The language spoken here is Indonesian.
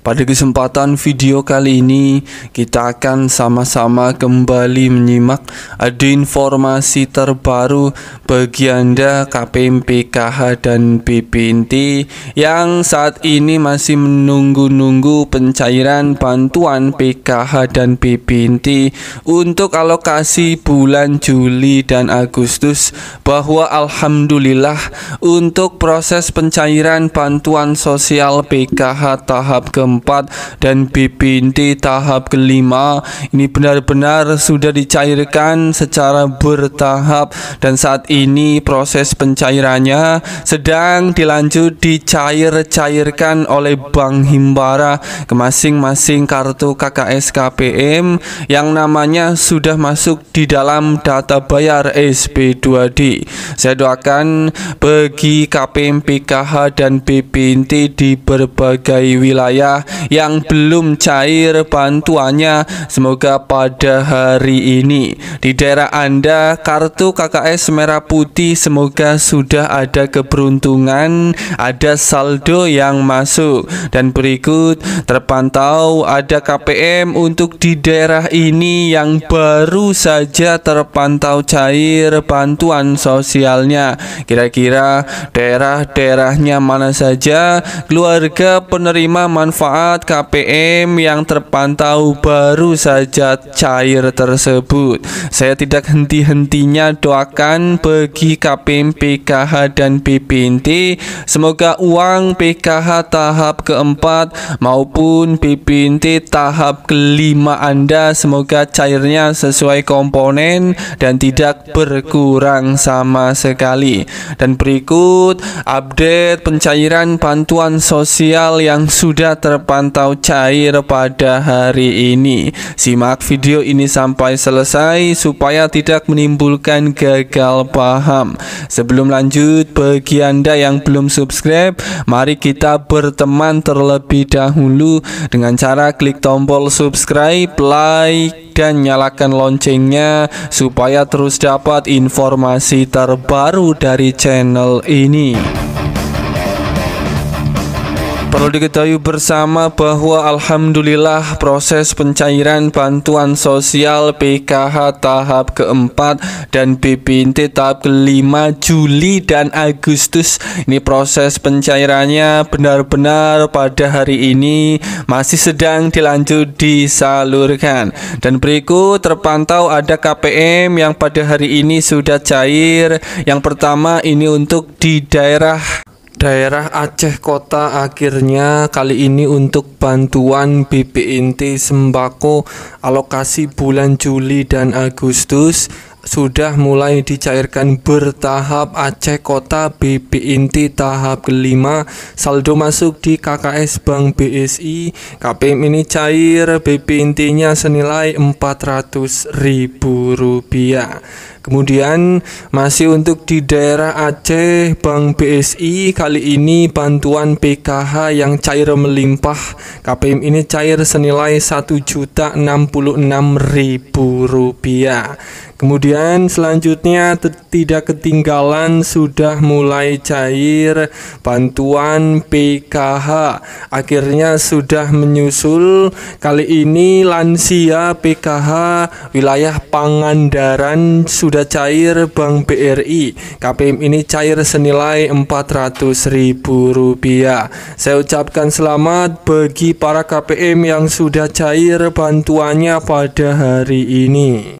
Pada kesempatan video kali ini, kita akan sama-sama kembali menyimak ada informasi terbaru bagi Anda KPM PKH dan BPNT yang saat ini masih menunggu-nunggu pencairan bantuan PKH dan BPNT untuk alokasi bulan Juli dan Agustus bahwa Alhamdulillah untuk proses pencairan bantuan sosial PKH tahap ke keempat dan BPNT tahap kelima ini benar-benar sudah dicairkan secara bertahap dan saat ini proses pencairannya sedang dilanjut dicair-cairkan oleh Bank Himbara ke masing-masing kartu KKS KPM yang namanya sudah masuk di dalam data bayar SP2D. Saya doakan bagi KPM PKH dan BPNT di berbagai wilayah yang belum cair bantuannya semoga pada hari ini di daerah Anda kartu KKS merah putih semoga sudah ada keberuntungan ada saldo yang masuk dan berikut terpantau ada KPM untuk di daerah ini yang baru saja terpantau cair bantuan sosialnya kira-kira daerah-daerahnya mana saja keluarga penerima manfaat manfaat KPM yang terpantau baru saja cair tersebut. Saya tidak henti-hentinya doakan bagi KPM PKH dan BPNT semoga uang PKH tahap keempat maupun BPNT tahap kelima Anda semoga cairnya sesuai komponen dan tidak berkurang sama sekali. Dan berikut update pencairan bantuan sosial yang sudah ter terpantau cair pada hari ini. Simak video ini sampai selesai supaya tidak menimbulkan gagal paham. Sebelum lanjut, bagi Anda yang belum subscribe, mari kita berteman terlebih dahulu dengan cara klik tombol subscribe, like, dan nyalakan loncengnya supaya terus dapat informasi terbaru dari channel ini. Perlu diketahui bersama bahwa Alhamdulillah proses pencairan bantuan sosial PKH tahap keempat dan BPNT tahap kelima Juli dan Agustus ini proses pencairannya benar-benar pada hari ini masih sedang dilanjut disalurkan dan berikut terpantau ada KPM yang pada hari ini sudah cair yang pertama ini untuk di daerah Daerah Aceh Kota akhirnya kali ini untuk bantuan BPNT sembako alokasi bulan Juli dan Agustus sudah mulai dicairkan bertahap Aceh Kota BPNT tahap kelima saldo masuk di KKS Bank BSI KPM ini cair BPNT nya senilai 400 ribu rupiah Kemudian masih untuk di daerah Aceh, Bank BSI kali ini bantuan PKH yang cair melimpah. KPM ini cair senilai rp rupiah. Kemudian selanjutnya tidak ketinggalan sudah mulai cair bantuan PKH. Akhirnya sudah menyusul kali ini lansia PKH wilayah Pangandaran sudah cair Bank BRI. KPM ini cair senilai Rp400.000. Saya ucapkan selamat bagi para KPM yang sudah cair bantuannya pada hari ini.